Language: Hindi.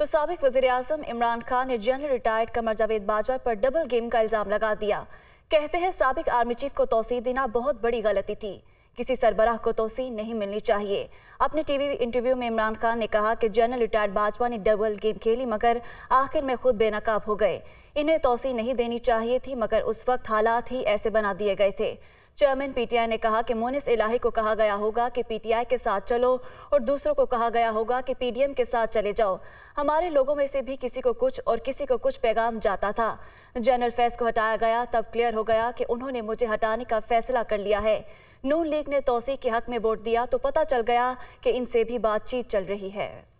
तो सबक वजीर अजम इमरान खान ने जनरल रिटायर्ड कमर जावेद बाजवा पर डबल गेम का इल्ज़ाम लगा दिया कहते हैं सबक आर्मी चीफ को तोसी देना बहुत बड़ी गलती थी किसी सरबराह को तोसी नहीं मिलनी चाहिए अपने टीवी इंटरव्यू में इमरान खान ने कहा कि जनरल रिटायर्ड बाजवा ने डबल गेम खेली मगर आखिर में खुद बेनकाब हो गए इन्हें तोसी नहीं देनी चाहिए थी मगर उस वक्त हालात ही ऐसे बना दिए गए थे चेयरमैन पीटीआई ने कहा कि मोनिस इलाही को कहा गया होगा कि पीटीआई के साथ चलो और दूसरों को कहा गया होगा कि पीडीएम के साथ चले जाओ हमारे लोगों में से भी किसी को कुछ और किसी को कुछ पैगाम जाता था जनरल फैस को हटाया गया तब क्लियर हो गया कि उन्होंने मुझे हटाने का फैसला कर लिया है नून लीग ने तोसी के हक में वोट दिया तो पता चल गया कि इनसे भी बातचीत चल रही है